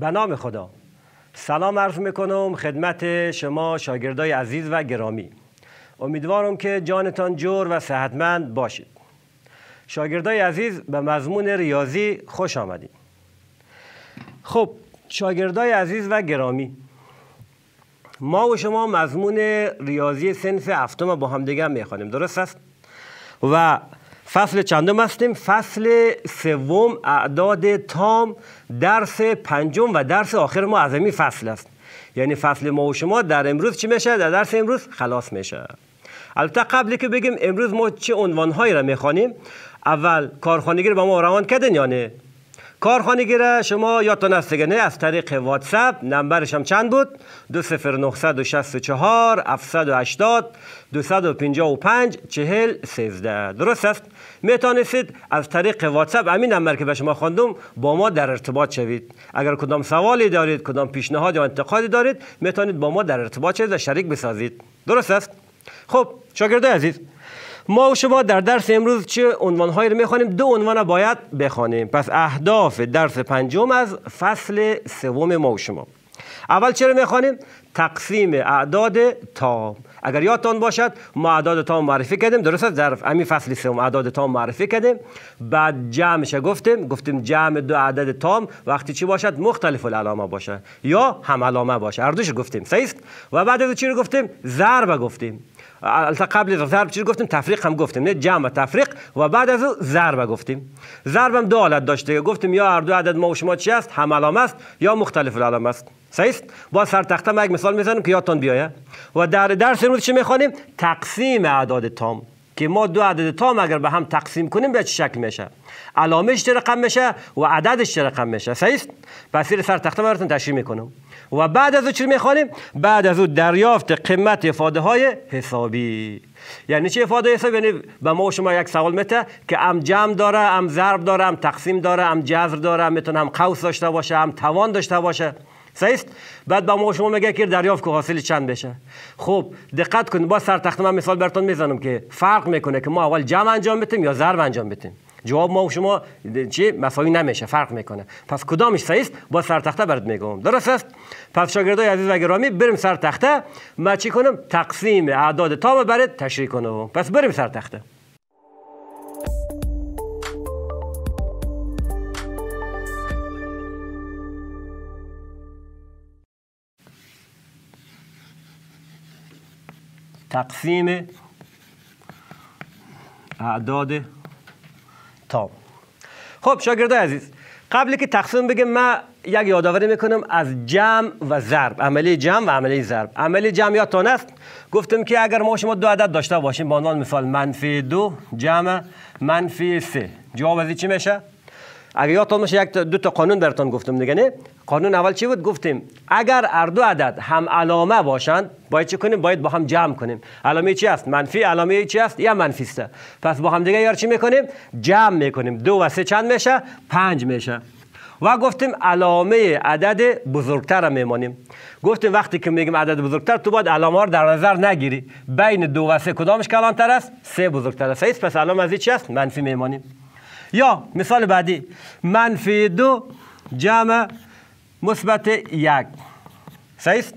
به نام خدا سلام عرض میکنم خدمت شما شاگردای عزیز و گرامی امیدوارم که جانتان جور و صحتمند باشید شاگردای عزیز به مضمون ریاضی خوش آمدید خب شاگردای عزیز و گرامی ما و شما مضمون ریاضی سنف هفتم با همدیگه میخوانیم درست است و فصل چندم هستیم فصل سوم اعداد تام درس پنجم و درس آخر ما از این فصل است یعنی فصل ما و شما در امروز چی میشه در درس امروز خلاص میشه البته قبلی که بگیم امروز ما چه هایی را میخوانیم اول کارخانگی رو به ما روان کردن یا نه کارخانه شما یادتان هست نه از طریق واتساپ نمبرش هم چند بود 20964 780 255 40 13 درست است میتونستید از طریق واتساپ همین نمبر که به شما خواندم با ما در ارتباط شوید اگر کدام سوالی دارید کدام پیشنهاد یا انتقادی دارید میتونید با ما در ارتباط شوید و شریک بسازید درست است خب شاگردای عزیز ما و شما در درس امروز چه عنوانهایی رو میخوانیم دو عنوان باید بخوانیم پس اهداف درس پنجم از فصل سوم ما و شما اول چرا میخوانیم تقسیم اعداد تام اگر یادتان باشد ما اعداد تام معرفی کردیم درست است در همین فصل سوم اعداد تام معرفی کردیم بعد جمعش گفتیم گفتیم جمع دو عدد تام وقتی چی باشد مختلف العلامه باشه یا هم علامه باشه هر گفتیم صحیح و بعد از چی رو گفتیم ضرب گفتیم از ضرب چی گفتیم تفریق هم گفتیم نه جمع تفریق و بعد از او ضرب گفتیم ضرب هم دو حالت داشته گفتیم یا هر دو عدد ما و شما چی است هم است یا مختلف العلامه است صحیح با سر تخته ما یک مثال میزنیم که یادتان بیایه و در درس امروز چی میخوانیم تقسیم اعداد تام که ما دو عدد تام اگر به هم تقسیم کنیم به چه شکل میشه علامش چه رقم میشه و عددش چه رقم میشه صحیح پس سر تخته براتون تشریح میکنم و بعد از او چی میخوانیم بعد از او دریافت قیمت افاده های حسابی یعنی چه افاده حساب یعنی به ما شما یک سوال میته که هم جمع داره هم ضرب داره هم تقسیم داره هم جذر داره میتونم هم قوس داشته باشه هم توان داشته باشه سایست؟ بعد به ما شما میگه که دریافت که حاصل چند بشه خب دقت کنید با سرتخت من مثال براتون میزنم که فرق میکنه که ما اول جمع انجام بدیم یا ضرب انجام بتیم جواب ما و شما چی مساوی نمیشه فرق میکنه پس کدامش سایست؟ با سرتخته برات میگم درست است پس شاگردای عزیز و گرامی بریم سرتخته ما چی کنم تقسیم اعداد تا برات تشریح کنم پس بریم سرتخته تقسیم اعداد تام خب شاگرده عزیز قبل که تقسیم بگیم من یک یادآوری میکنم از جمع و ضرب عملی جمع و عملی ضرب عملی جمع یا است گفتم که اگر ما شما دو عدد داشته باشیم به عنوان مثال منفی دو جمع منفی سه جواب از چی میشه اگر یادتون یک دو تا قانون براتون گفتم دیگه نه قانون اول چی بود گفتیم اگر اردو دو عدد هم علامه باشند باید چی کنیم باید با هم جمع کنیم علامه چی است منفی علامه چی است یا منفی است پس با هم دیگه یار چی میکنیم جمع میکنیم دو و سه چند میشه پنج میشه و گفتیم علامه عدد بزرگتر رو میمانیم گفتیم وقتی که میگیم عدد بزرگتر تو باید علامه رو در نظر نگیری بین دو و سه کدامش کلانتر است سه بزرگتر است پس علامه از چی است منفی میمانیم یا مثال بعدی منفی دو جمع مثبت یک سعیست؟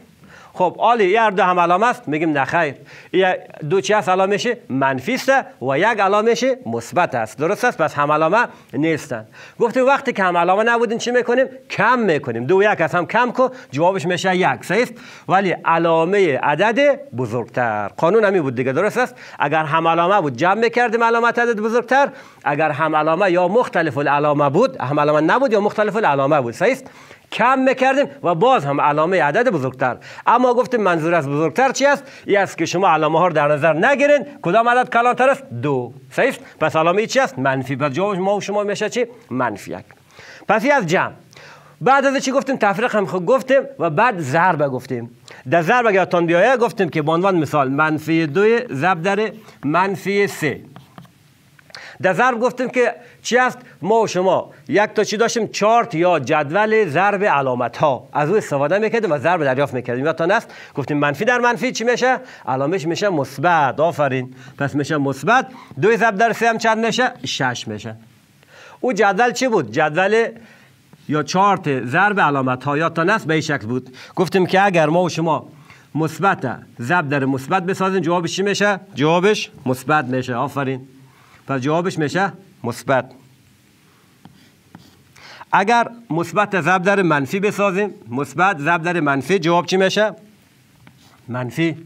خب آلی یه دو هم علامه است میگیم نخیر یه دو چی هست علامه منفی است و یک شی مثبت است درست است پس هم علامه نیستن گفتیم وقتی که هم علامه نبودین چی میکنیم کم میکنیم دو یک از هم کم کو جوابش میشه یک صحیح ولی علامه عدد بزرگتر قانون همی بود دیگه درست است اگر هم علامه بود جمع میکردیم علامت عدد بزرگتر اگر هم علامه یا مختلف العلامه بود هم نبود یا مختلف العلامه بود صحیح کم میکردیم و باز هم علامه عدد بزرگتر اما گفتیم منظور از بزرگتر چی است ای است که شما علامه ها رو در نظر نگیرین کدام عدد کلانتر است دو صحیح پس علامه چی است منفی پس جواب ما و شما میشه چی منفی یک پس از جمع بعد از چی گفتیم تفریق هم خود خب گفتیم و بعد ضرب گفتیم در ضرب اگر تان بیایه گفتیم که به عنوان مثال منفی دو ضرب در منفی سه در ضرب گفتیم که چی است ما و شما یک تا چی داشتیم چارت یا جدول ضرب علامت ها از او استفاده میکردیم و ضرب دریافت میکردیم تا نست گفتیم منفی در منفی چی میشه علامش میشه مثبت آفرین پس میشه مثبت دو ضرب در سه هم چند میشه شش میشه او جدول چی بود جدول یا چارت ضرب علامت ها تا نست به این شکل بود گفتیم که اگر ما و شما مثبت ضرب در مثبت بسازیم جوابش چی میشه جوابش مثبت میشه آفرین پس جوابش میشه مثبت اگر مثبت ضرب در منفی بسازیم مثبت ضرب در منفی جواب چی میشه منفی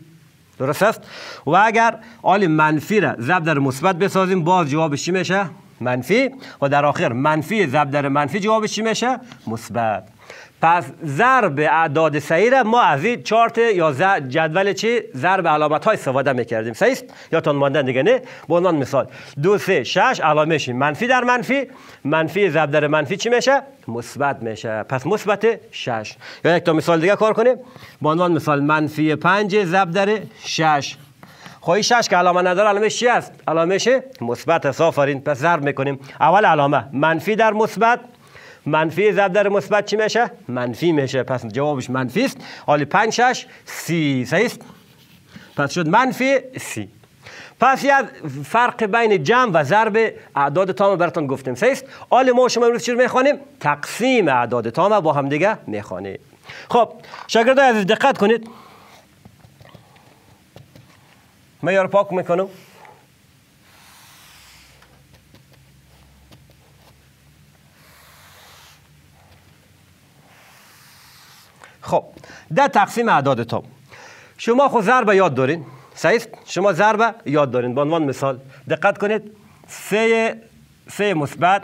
درست است و اگر آل منفی را ضرب در مثبت بسازیم باز جوابش چی میشه منفی و در آخر منفی ضرب در منفی جوابش چی میشه مثبت پس ضرب اعداد صحیح را ما از این چارت یا جدول چی ضرب علامت های استفاده میکردیم صحیح است یا تون مانده دیگه نه به عنوان مثال دو سه شش علامه منفی در منفی منفی ضرب در منفی چی میشه مثبت میشه پس مثبت 6 یا یک تا مثال دیگه کار کنیم به عنوان مثال منفی 5 ضرب در 6 خواهی خب، شش که علامه نداره علامه چی است علامه مثبت است آفرین پس ضرب میکنیم اول علامه منفی در مثبت منفی ضرب در مثبت چی میشه منفی میشه پس جوابش منفی است حالی 5 6 سی. صحیح است پس شد منفی سی پس یه فرق بین جمع و ضرب اعداد تام براتون گفتیم صحیح است حال ما شما امروز چی رو میخوانیم تقسیم اعداد تام با هم دیگه میخوانیم خب شاگردای عزیز دقت کنید میار پاک میکنم خب ده تقسیم تا شما خود ضرب یاد دارین صحیح شما ضرب یاد دارین به عنوان مثال دقت کنید سه سه مثبت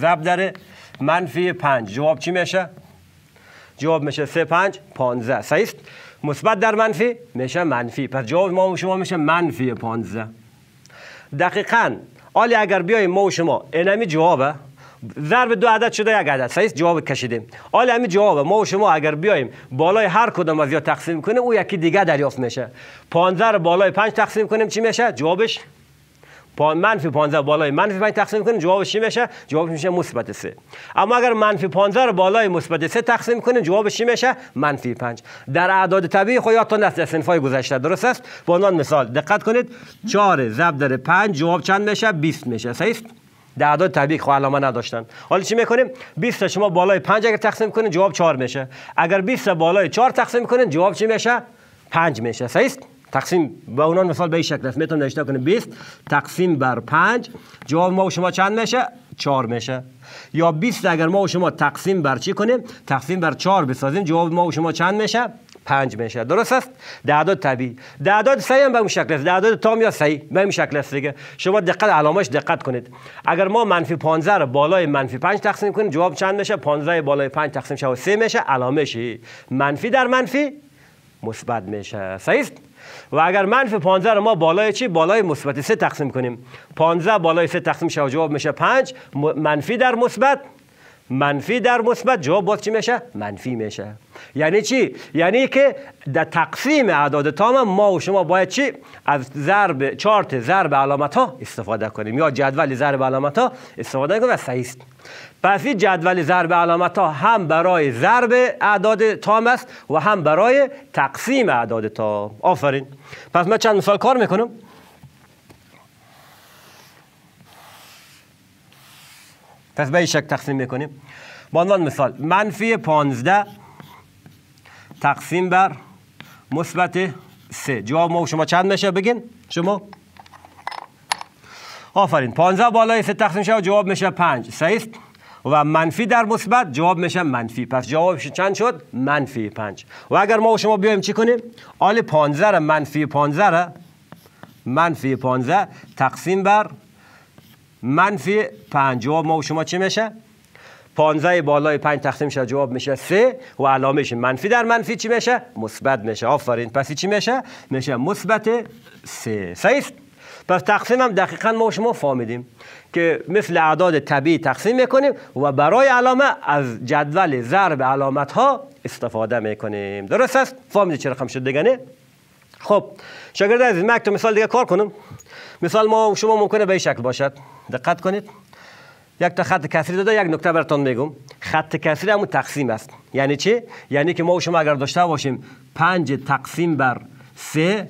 ضرب در منفی پنج جواب چی میشه جواب میشه سه پنج پانزه صحیح مثبت در منفی میشه منفی پس جواب ما شما میشه منفی پانزه دقیقا حالا اگر بیایم ما و شما اینمی جوابه ضرب دو عدد شده یک عدد صحیح جواب کشیدیم حالا همین جواب ما و شما اگر بیایم بالای هر کدام از یا تقسیم کنیم او یکی دیگه دریافت میشه 15 رو بالای 5 تقسیم کنیم چی میشه جوابش منفی 15 بالای منفی 5 تقسیم کنیم جوابش چی میشه جوابش میشه مثبت 3 اما اگر منفی 15 رو بالای مثبت 3 تقسیم کنیم جوابش چی میشه منفی 5 در اعداد طبیعی خو خب یادتون هست از های گذشته درست است به عنوان مثال دقت کنید 4 ضرب در 5 جواب چند میشه 20 میشه صحیح در اعداد طبیعی که علامه نداشتن حالا چی میکنیم 20 شما بالای 5 اگر تقسیم کنید جواب 4 میشه اگر 20 بالای 4 تقسیم کنید جواب چی میشه 5 میشه صحیح تقسیم با اونان مثال به این شکل است میتونم کنیم 20 تقسیم بر 5 جواب ما و شما چند میشه 4 میشه یا 20 اگر ما و شما تقسیم بر چی کنیم تقسیم بر 4 بسازیم جواب ما و شما چند میشه پنج میشه درست است اعداد طبیعی اعداد صحیح هم به اون شکل است اعداد تام یا صحیح به اون شکل است دیگه شما دقت علامش دقت کنید اگر ما منفی 15 رو بالای منفی 5 تقسیم کنیم جواب چند میشه 15 بالای 5 تقسیم شود 3 میشه علامشی منفی در منفی مثبت میشه صحیح است و اگر منفی 15 رو ما بالای چی بالای مثبت 3 تقسیم کنیم 15 بالای 3 تقسیم شود جواب میشه 5 منفی در مثبت منفی در مثبت جواب باز چی میشه منفی میشه یعنی چی یعنی که در تقسیم اعداد تام ما و شما باید چی از ضرب چارت ضرب علامت ها استفاده کنیم یا جدول ضرب علامت ها استفاده کنیم و صحیح است پس این جدول ضرب علامت ها هم برای ضرب اعداد تام است و هم برای تقسیم اعداد تام آفرین پس من چند مثال کار میکنم پس به شک تقسیم میکنیم با عنوان مثال منفی 15 تقسیم بر مثبت 3 جواب ما شما چند میشه بگین شما آفرین 15 بالای 3 تقسیم شد جواب میشه 5 صحیح و منفی در مثبت جواب میشه منفی پس جوابش چند شد منفی 5 و اگر ما و شما بیایم چی کنیم آل 15 منفی 15 منفی 15 تقسیم بر منفی پنج جواب ما و شما چه میشه 15 بالای 5 تقسیم شده جواب میشه سه و علامش منفی در منفی چی میشه مثبت میشه آفرین پس چی میشه میشه مثبت سه صحیح پس تقسیم هم دقیقا ما و شما فهمیدیم که مثل اعداد طبیعی تقسیم میکنیم و برای علامه از جدول ضرب علامت ها استفاده میکنیم درست است فهمیدید چرا رقم شد دیگه نه خب شاگرد عزیز من مثال دیگه کار کنم مثال ما شما ممکنه به این شکل باشد دقت کنید یک تا خط کسری داده یک نکته براتون میگم خط کسری هم تقسیم است یعنی چی یعنی که ما و شما اگر داشته باشیم 5 تقسیم بر 3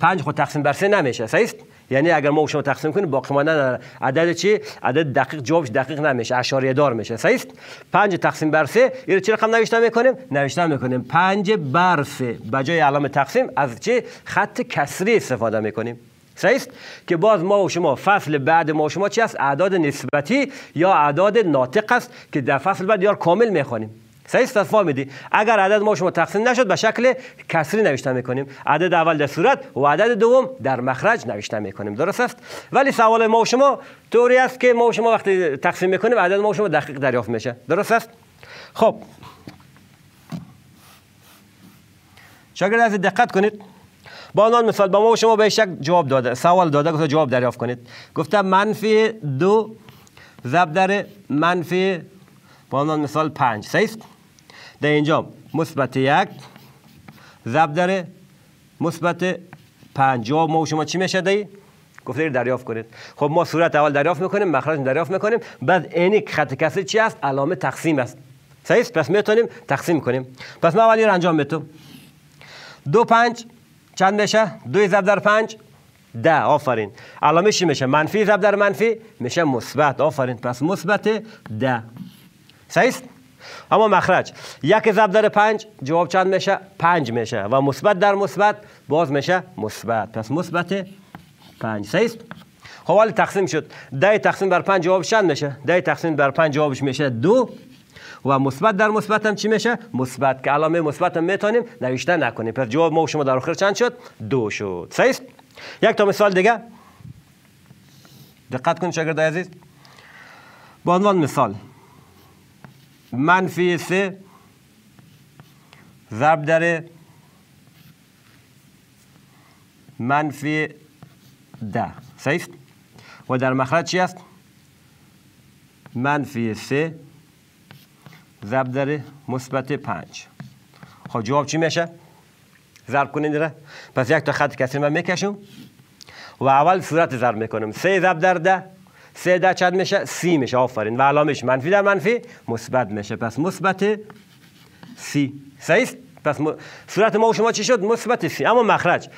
5 خود تقسیم بر 3 نمیشه صحیح است یعنی اگر ما و شما تقسیم کنیم باقی مانده عدد چی عدد دقیق جوابش دقیق نمیشه اشاریه دار میشه صحیح است 5 تقسیم بر 3 اینو چه رقم نوشته میکنیم نوشته میکنیم 5 بر 3 به جای علامه تقسیم از چی خط کسری استفاده میکنیم است که باز ما و شما فصل بعد ما و شما چی است اعداد نسبتی یا اعداد ناطق است که در فصل بعد یار کامل میخوانیم سیست است فهمیدی اگر عدد ما و شما تقسیم نشد به شکل کسری نوشته میکنیم عدد اول در صورت و عدد دوم در مخرج نوشته میکنیم درست است ولی سوال ما و شما طوری است که ما و شما وقتی تقسیم میکنیم عدد ما و شما دقیق دریافت میشه درست است خب شاگرد از دقت کنید با مثال با ما و شما به شک جواب داده سوال داده گفته جواب دریافت کنید گفته منفی دو ضرب در منفی با مثال پنج صحیح در اینجا مثبت یک ضرب در مثبت پنج جواب ما و شما چی میشه دی گفته دریافت کنید خب ما صورت اول دریافت میکنیم مخرج دریافت میکنیم بعد اینی خط کسری چی است علامه تقسیم است صحیح پس میتونیم تقسیم کنیم پس ما اولی رو انجام میتونم دو پنج چند میشه؟ دوی ضرب در پنج ده آفرین علامه میشه میشه منفی ضرب در منفی میشه مثبت آفرین پس مثبت ده صحیح اما مخرج یک ضرب در پنج جواب چند میشه؟ پنج میشه و مثبت در مثبت باز میشه مثبت پس مثبت پنج صحیح خب حالی تقسیم شد ده تقسیم بر پنج جواب چند میشه؟ ده تقسیم بر پنج جوابش میشه دو و مثبت در مثبت هم چی میشه مثبت که علامه مثبت هم میتونیم نوشته نکنیم پس جواب ما و شما در آخر چند شد دو شد صحیح یک تا مثال دیگه دقت کنید شاگرد عزیز با عنوان مثال منفی سه ضرب در منفی ده صحیح و در مخرج چی است منفی سه ضرب در مثبت 5 خب جواب چی میشه ضرب کنید را پس یک تا خط کسری من میکشم و اول صورت ضرب میکنم سه ضرب در ده سه ده چند میشه سی میشه آفرین و علامش منفی در منفی مثبت میشه پس مثبت سی صحیح پس م... صورت ما شما چی شد مثبت سی اما مخرج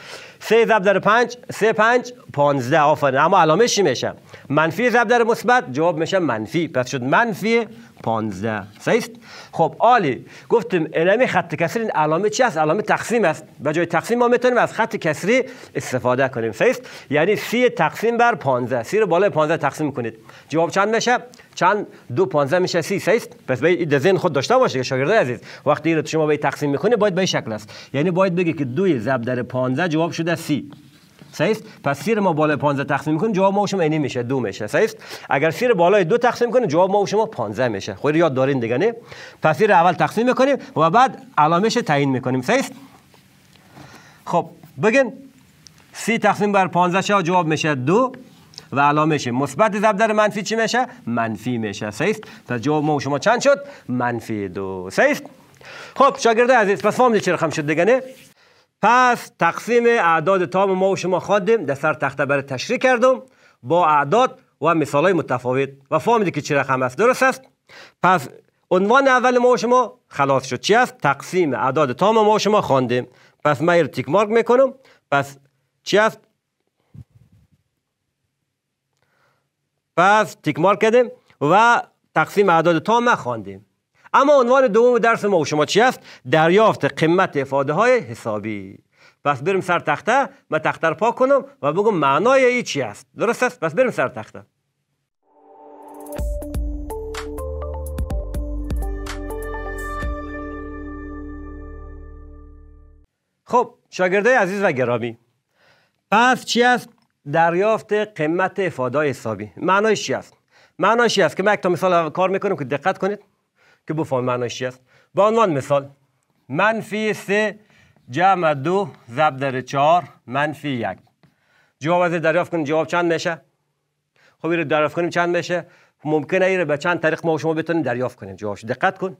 3 ضرب در 5 سه 5 15 آفرین اما علامش چی میشه منفی ضرب در مثبت جواب میشه منفی پس شد منفی 15 صحیح خب عالی گفتیم علمی خط کسری این علامه چی است تقسیم است به جای تقسیم ما میتونیم از خط کسری استفاده کنیم صحیح یعنی سی تقسیم بر 15 سی رو بالای 15 تقسیم کنید جواب چند میشه چند دو پانزه میشه سی است پس باید در ذهن خود داشته باشه که شاگرد عزیز وقتی رو شما به تقسیم میکنه باید به شکل است یعنی باید بگی که دوی ضرب در 15 جواب شده سی سیست پس سیر ما بالای 15 تقسیم میکنه جواب ما و شما اینی میشه دو میشه سیست اگر سیر بالای دو تقسیم کنه جواب ما و شما 15 میشه خود یاد دارین دیگه نه پس سیر اول تقسیم میکنیم و بعد علامش تعیین میکنیم سیست خب بگین سی تقسیم بر 15 جواب میشه دو و علامه مثبت ضرب در منفی چی میشه منفی میشه است؟ پس جواب ما و شما چند شد منفی دو سیست خب شاگرد عزیز پس فهمیدید چه رقم شد دیگه نه پس تقسیم اعداد تام ما و شما خواندیم در سر تخته بر تشریح کردم با اعداد و مثالای متفاوت و فهمیدید که چه رقم است درست است پس عنوان اول ما و شما خلاص شد چی است تقسیم اعداد تام ما و شما خواندیم پس من تیک مارک میکنم پس چی است پس تیک مارک کردیم و تقسیم اعداد ما خواندیم اما عنوان دوم درس ما و شما چی است دریافت قیمت افاده های حسابی پس بریم سر تخته من تخته رو پاک کنم و بگم معنای ای چی است درست است پس بریم سر تخته خب شاگرده عزیز و گرامی پس چی است دریافت قیمت افاده حسابی معنایش چی است معنایش چی است که ما یک تا مثال کار میکنیم که دقت کنید که بفهم معنایش چی است به عنوان مثال منفی 3 جمع دو ضرب در چهار منفی یک جواب از دریافت کنیم جواب چند میشه خب این رو دریافت کنیم چند میشه ممکنه این رو به چند طریق ما شما بتونیم دریافت کنیم جوابش دقت کن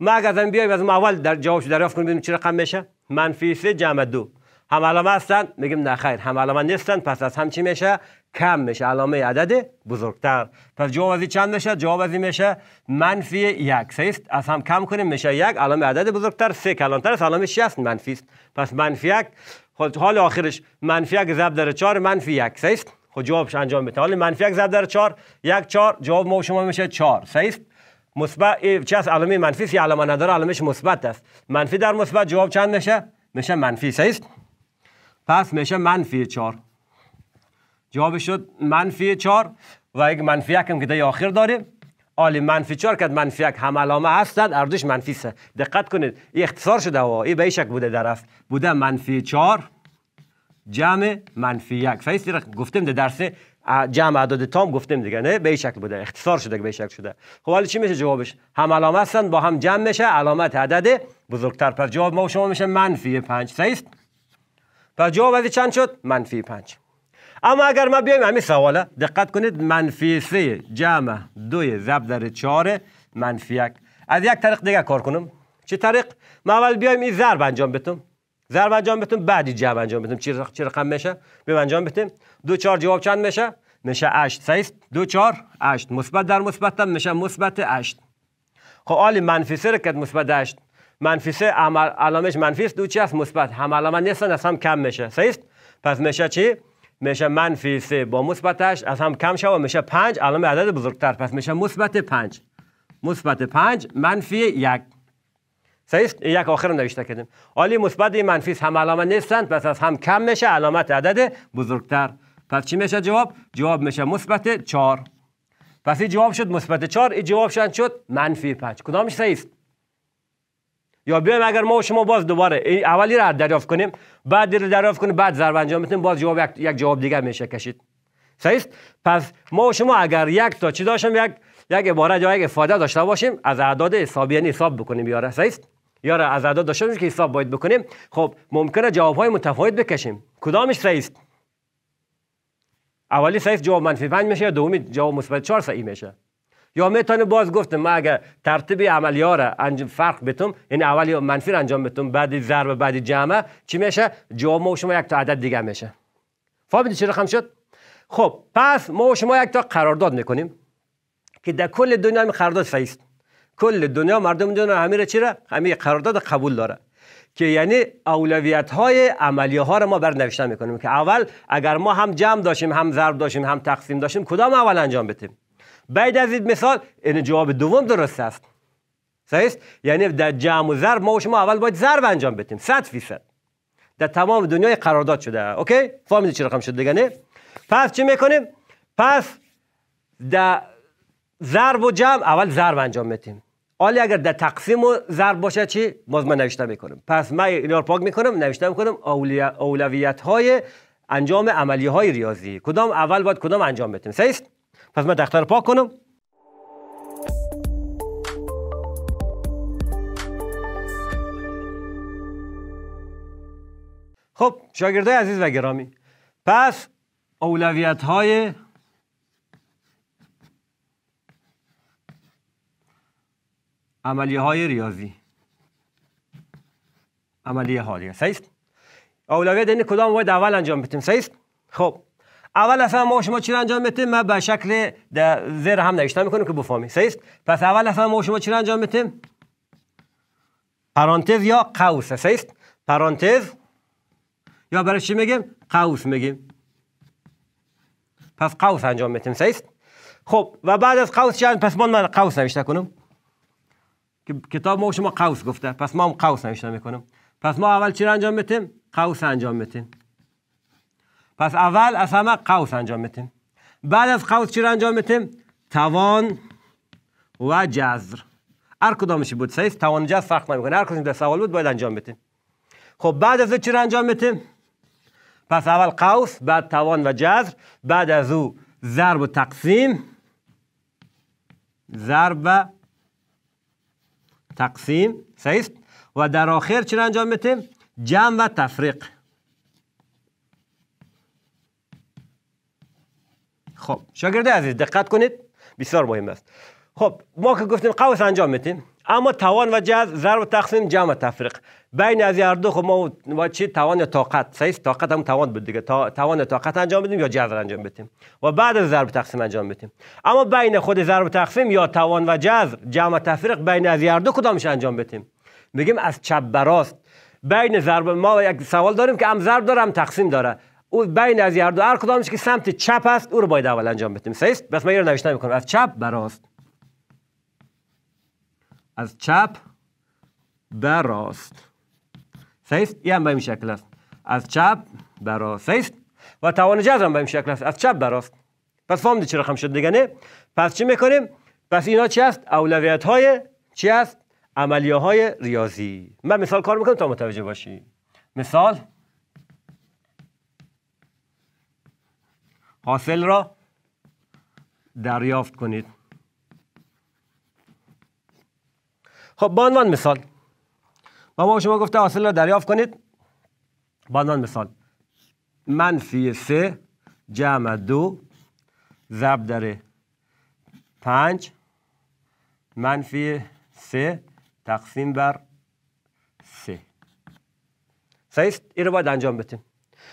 ما اگر از بیایم از اول در جوابش دریافت کنیم ببینیم چه رقم میشه منفی سه جمع دو هم علامه هستن میگیم نه خیر هم علامه نیستن پس از هم چی میشه کم میشه علامه عدد بزرگتر پس جواب ازی چند میشه جواب ازی میشه منفی یک سه است از هم کم کنیم میشه یک علامه عدد بزرگتر سه کلانتر است علامه است منفی است پس منفی یک حال آخرش منفی یک زب داره چار منفی یک سه است خود جوابش انجام بده حالی منفی یک زب داره چار یک چار جواب ما شما میشه چار سه است مثبت چه است علامه منفی سی علامه نداره علامش مثبت است منفی در مثبت جواب چند میشه میشه منفی سه پس میشه منفی چار جواب شد منفی چار و یک منفی یک هم که در آخر داره آلی منفی چار کرد منفی یک هم علامه هستند اردوش منفی سه دقت کنید این اختصار شده و این به این شک بوده درفت بوده منفی چار جمع منفی یک فیس گفتیم در درس جمع عدد تام گفتیم دیگه نه به شکل بوده اختصار شده به شکل شده خب حالا چی میشه جوابش هم علامه هستن با هم جمع میشه علامت عدد بزرگتر پر جواب ما شما میشه منفی 5 صحیح پس جواب چند شد منفی پنج اما اگر ما بیایم همین سواله دقت کنید منفی سه جمع دوی ضرب در چهار منفی یک از یک طریق دیگه کار کنم چه طریق ما اول بیایم این ضرب انجام بدم ضرب انجام بدم بعدی جمع انجام بدم چه رقم, میشه بیایم انجام بدیم دو چهار جواب چند میشه میشه 8 سیست دو چهار 8 مثبت در مثبت میشه مثبت 8 خب آلی منفی سه مثبت منفی سه علامش منفی است دو چی است مثبت هم علامه نیستن از هم کم میشه صحیح است پس میشه چی میشه منفی سه با مثبتش از هم کم شوه میشه 5 علامه عدد بزرگتر پس میشه مثبت 5 مثبت 5 منفی یک سیست یک آخر نوشته کردیم حالی مثبت منفی هم علامه نیستند پس از هم کم میشه علامت عدد بزرگتر پس چی میشه جواب جواب میشه مثبت 4 پس این جواب شد مثبت 4 این جواب شد شد منفی 5 کدامش صحیح است یا بیایم اگر ما و شما باز دوباره اولی را دریافت کنیم بعد رو دریافت کنیم بعد ضرب انجام بدیم باز جواب یک, جواب دیگر میشه کشید صحیح پس ما و شما اگر یک تا چی داشتیم یک یک عبارت یا یک افاده داشته باشیم از اعداد حسابی یعنی حساب بکنیم یاره صحیح یا از اعداد داشته باشیم که حساب باید بکنیم خب ممکنه جواب های متفاوت بکشیم کدامش صحیح اولی صحیح جواب منفی 5 میشه دومی جواب مثبت 4 صحیح میشه یا میتونه باز گفتم ما اگر ترتیب عملیاره یعنی را انجام فرق بتم این اولی منفی انجام بتم بعد ضرب بعدی جمع چی میشه جواب و شما یک تا عدد دیگه میشه فهمیدی چرا خم شد خب پس ما و شما یک تا قرارداد میکنیم که در کل دنیا می قرارداد فیست کل دنیا مردم دنیا همه چرا همه قرارداد قبول داره که یعنی اولویت های عملیه ها رو ما نوشتن میکنیم که اول اگر ما هم جمع داشتیم هم ضرب داشتیم هم تقسیم داشتیم کدام اول انجام بدیم بعد از این مثال این یعنی جواب دوم درست است صحیح یعنی در جمع و ضرب ما و شما اول باید ضرب انجام بدیم 100 فیصد در تمام دنیای قرارداد شده اوکی فهمیدید چه رقم شده دیگه نه پس چی میکنیم پس در ضرب و جمع اول ضرب انجام میدیم آلی اگر در تقسیم و ضرب باشه چی باز من نوشته میکنم پس من اینا رو پاک میکنم نوشته میکنم اولویت های انجام عملی های ریاضی کدام اول باید کدام انجام بدیم صحیح پس من دختر پاک کنم خب شاگرده عزیز و گرامی پس اولویت های عملیه های ریاضی عملیه حالیه صحیح اولویت این کدام باید اول انجام بدیم صحیح خب اول اصلا ما شما چی انجام میتیم ما به شکل زیر هم نوشته میکنیم که بفهمی صحیح پس اول اصلا ما شما چی انجام میتیم پرانتز یا قوس صحیح پرانتز یا برای چی میگیم قوس میگیم پس قوس انجام میتیم صحیح خب و بعد از قوس چند پس من قوس نوشته کنم کتاب ما شما قوس گفته پس ما هم قوس نوشته میکنم پس ما اول چی انجام میتیم قوس انجام میتیم پس اول از همه قوس انجام میتیم بعد از قوس چی انجام میتیم توان و جذر هر کدامشی بود صحیح توان جزر فرق نمیکنه هر کدوم در سوال بود باید انجام بدیم خب بعد از چی انجام میتیم پس اول قوس بعد توان و جذر بعد از او ضرب و تقسیم ضرب و تقسیم صحیح و در آخر چی انجام میتیم جمع و تفریق خب شاگرد عزیز دقت کنید بسیار مهم است خب ما که گفتیم قوس انجام میتیم اما توان و جذب ضرب و تقسیم جمع تفریق بین از هر دو خب ما و چی توان یا طاقت صحیح طاقت هم توان بود دیگه تا... توان طاقت انجام بدیم یا جذر انجام بدیم و بعد از ضرب تقسیم انجام بدیم اما بین خود ضرب تقسیم یا توان و جذر جمع تفریق بین از هر دو کدامش انجام بدیم میگیم از چپ به راست بین ضرب ما یک سوال داریم که هم ضرب داره هم تقسیم داره او بین از هر دو هر کدامش که سمت چپ است او رو باید اول انجام بدیم است بس من اینو رو نوشته میکنم از چپ به راست از چپ به راست صحیح است هم به این شکل است از چپ به راست است و توان جذر هم به این شکل است از چپ به راست پس فهمیدی چرا خم شد دیگه نه پس چی میکنیم پس اینا چی است اولویت های چی است عملیه های ریاضی من مثال کار میکنم تا متوجه باشی مثال حاصل را دریافت کنید خب به عنوان مثال ما شما گفته حاصل را دریافت کنید به عنوان مثال منفی سه جمع دو ضرب در پنج منفی سه تقسیم بر سه صحیح است؟ این رو باید انجام بتیم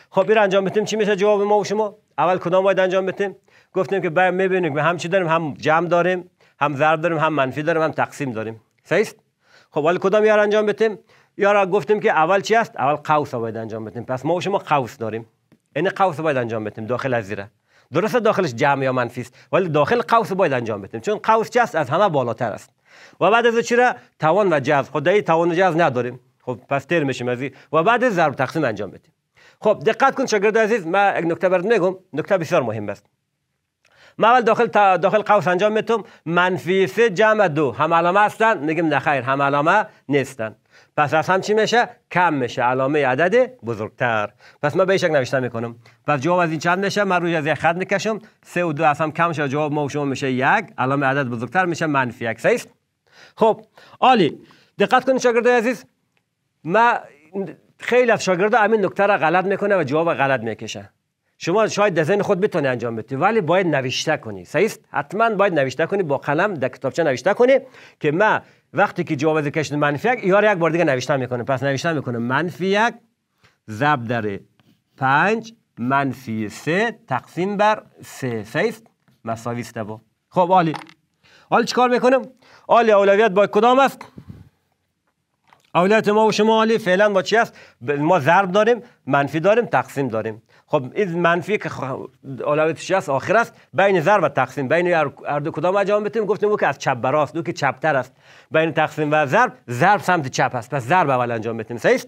خب این انجام بتیم چی میشه جواب ما و شما؟ اول کدام باید انجام بده گفتیم که بر بله، میبینیم هم چی داریم هم جمع داریم هم ضرب داریم هم منفی داریم هم تقسیم داریم صحیح خب ولی کدام یار انجام بدیم یارا گفتیم که اول چی است اول قوس باید انجام بدیم پس ما و شما قوس داریم این یعنی قوس باید انجام بدیم داخل از زیره درسته داخلش جمع یا منفی است ولی داخل قوس باید انجام بدیم چون قوس چی است از همه بالاتر است و بعد از چرا توان و جذب. خدای توان و جذب نداریم خب پس تر میشیم از و بعد ضرب تقسیم انجام بدیم خب دقت کن شاگرد عزیز من یک نکته برات میگم نکته بسیار مهم است ما اول داخل تا داخل قوس انجام میتم منفی سه جمع دو هم علامه هستن میگیم نه خیر هم علامه نیستن پس از هم چی میشه کم میشه علامه عدد بزرگتر پس ما به شکل نوشته میکنم پس جواب از این چند میشه من روی از یک خط میکشم سه و دو از هم کم شد جواب ما و شما میشه یک علامه عدد بزرگتر میشه منفی یک خب عالی دقت کن شاگرد عزیز ما خیلی از شاگردا همین نکته را غلط میکنه و جواب غلط میکشه. شما شاید ذهن خود بتونی انجام بدی ولی باید نوشته کنی صحیح حتما باید نوشته کنی با قلم در کتابچه نوشته کنی که من وقتی که جواب کشید منفی یک یار یک بار دیگه نوشته میکنه پس نوشته میکنه منفی یک ضرب در پنج منفی سه تقسیم بر سه صحیح مساوی است با خب عالی حالا چیکار میکنم عالی اولویت با کدام است اولویت ما و شما عالی فعلا با چی است ما ضرب داریم منفی داریم تقسیم داریم خب این منفی که چی است آخر است بین ضرب و تقسیم بین هر کدام انجام بدیم گفتیم او که از چپ براست او که چپتر است بین تقسیم و ضرب ضرب سمت چپ است پس ضرب اول انجام بدیم صحیح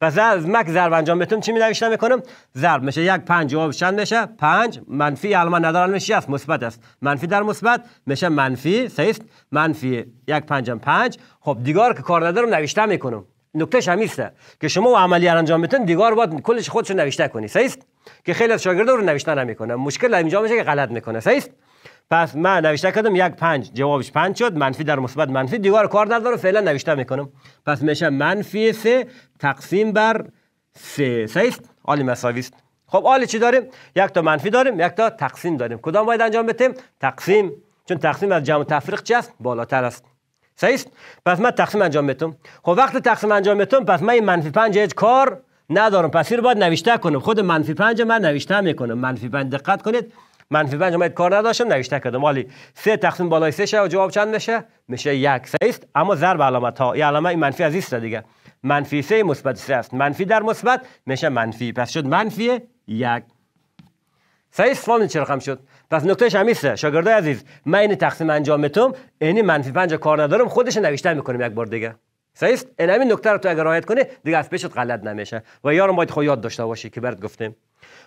پس از مک ضرب انجام بتون چی مینویشتم میکنم ضرب میشه یک پنج جواب چند میشه پنج منفی علما ندارن میشه است مثبت است منفی در مثبت میشه منفی سیست منفی یک پنجم پنج خب دیگار که کار ندارم نوشته میکنم نکتهش همیسته که شما و عملی انجام بتون دیگار باید کلش خودشو نوشته کنی سیست که خیلی از شاگردا رو نوشته نمیکنه مشکل اینجا میشه که غلط میکنه سیست پس من نوشته کردم یک پنج جوابش پنج شد منفی در مثبت منفی دیوار کار نداره فعلا نوشته میکنم پس میشه منفی سه تقسیم بر سه عالی آلی مساوی است خب آلی چی داریم یک تا منفی داریم یک تا تقسیم داریم کدام باید انجام بدیم تقسیم چون تقسیم از جمع تفریق چی است بالاتر است سیست پس من تقسیم انجام میتم خب وقت تقسیم انجام میتم پس من منفی پنج هیچ کار ندارم پس این باید نوشته کنم خود منفی پنج من نوشته میکنم منفی پنج دقت کنید منفی 5 اومد کار نداشتم نوشته کردم ولی سه تقسیم بالای سه شه و جواب چند میشه میشه یک سه است اما ضرب علامت ها این علامه این منفی از ایست دیگه منفی سه مثبت سه است منفی در مثبت میشه منفی پس شد منفی یک سه سوال چرا خم شد پس نکتهش همیسته شاگرده عزیز من این تقسیم انجام میتم اینی منفی پنج کار ندارم خودش نوشته میکنیم یک بار دیگه است. این همین نکته رو تو اگر رعایت کنی دیگه از پیشت غلط نمیشه و یارم باید خود خب یاد داشته باشی که برد گفتیم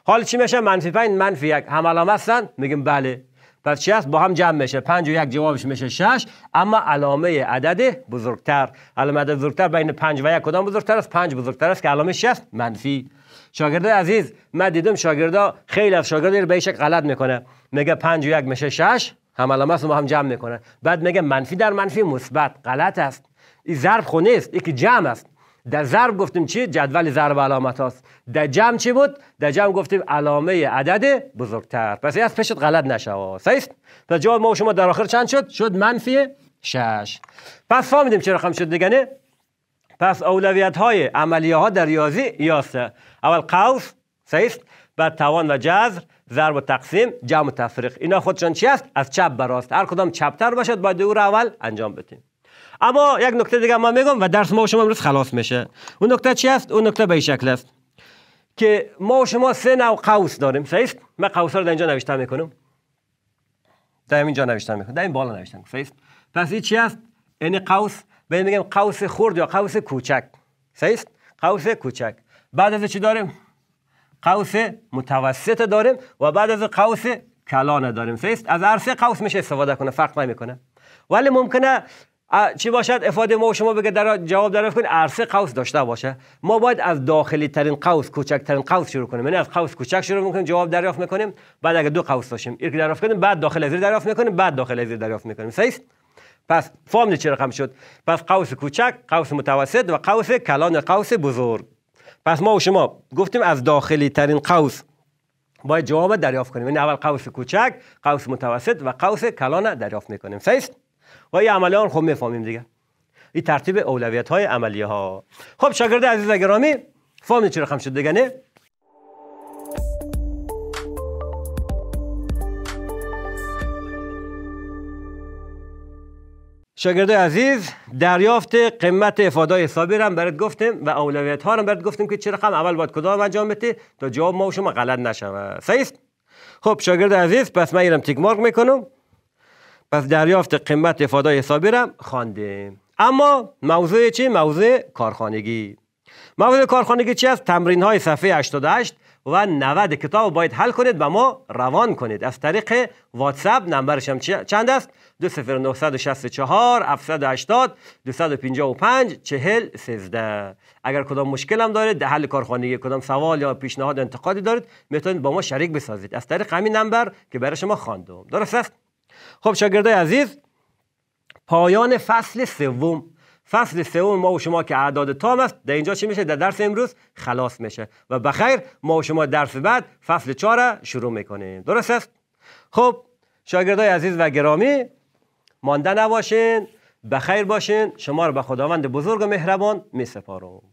حال چی میشه منفی 5 منفی یک هم علامه هستن میگیم بله پس چی هست با هم جمع میشه 5 و 1 جوابش میشه 6 اما علامه عدد بزرگتر علامه عدد بزرگتر بین 5 و 1 کدام بزرگتر است 5 بزرگتر است که علامه 6 منفی شاگرده عزیز من دیدم شاگردا خیلی از شاگردا به شکل غلط میکنه میگه 5 و 1 میشه 6 هم علامه است ما هم جمع میکنه بعد میگه منفی در منفی مثبت غلط است این نیست یکی جمع است در ضرب گفتیم چی جدول ضرب علامت هاست در جمع چی بود در جمع گفتیم علامه عدد بزرگتر پس از پشت غلط نشه صحیح پس جواب ما و شما در آخر چند شد شد منفی شش پس فهمیدیم چرا رقم شد دیگه پس اولویت های عملیه ها در ریاضی یاسته اول قوس صحیح بعد توان و جذر ضرب و تقسیم جمع و تفریق اینا خودشان چی است از چپ براست هر کدام چپتر باشد باید او را اول انجام بدیم اما یک نکته دیگه ما میگم و درس ما و شما امروز خلاص میشه اون نکته چی است اون نکته به این شکل است که ما و شما سه نوع قوس داریم صحیح من قوس رو در اینجا نوشته میکنم در اینجا نوشته میکنم در این بالا نوشته است پس این چی است این قوس به این میگم قوس خرد یا قوس کوچک صحیح قوس کوچک بعد از چی داریم قوس متوسط داریم و بعد از قوس کلان داریم صحیح از هر سه قوس میشه استفاده کنه فرق نمیکنه ولی ممکنه چی باشد افاده ما و شما بگه در جواب دریافت کنید عرصه قوس داشته باشه ما باید از داخلی ترین قوس کوچک ترین قوس شروع کنیم یعنی از قوس کوچک شروع میکنیم جواب دریافت میکنیم بعد اگه دو قوس داشتیم یک دریافت کنیم بعد داخل زیر دریافت میکنیم بعد داخل زیر دریافت میکنیم صحیح پس فرم چه رقم شد پس قوس کوچک قوس متوسط و قوس کلان قوس بزرگ پس ما و شما گفتیم از داخلی ترین قوس باید جواب دریافت کنیم یعنی اول قوس کوچک قوس متوسط و قوس کلان دریافت میکنیم صحیح و این عملیان ها خب میفهمیم دیگه این ترتیب اولویت های عملی ها خب شاگرد عزیز گرامی فهمید چرا خم شد دیگه نه عزیز دریافت قیمت افاده حسابی را برات گفتیم و اولویت ها را برات گفتیم که چرا خم؟ اول باید کدام انجام بده تا جواب ما و شما غلط نشه صحیح خب شاگرد عزیز پس من ایرم تیک مارک میکنم پس دریافت قیمت افاده حسابی را خواندیم اما موضوع چی موضوع کارخانگی موضوع کارخانگی چی است تمرین های صفحه 88 و 90 کتاب باید حل کنید و ما روان کنید از طریق واتساب نمبرش هم چند است 20964 780 255 40 13 اگر کدام مشکل هم دارید حل کارخانگی کدام سوال یا پیشنهاد انتقادی دارید میتونید با ما شریک بسازید از طریق همین نمبر که برای شما خواندم درست است خب شاگردای عزیز پایان فصل سوم فصل سوم ما و شما که اعداد تام است در اینجا چی میشه در درس امروز خلاص میشه و بخیر ما و شما درس بعد فصل 4 شروع میکنیم درست است خب شاگردای عزیز و گرامی مانده نباشین بخیر باشین شما رو به خداوند بزرگ و مهربان میسپارم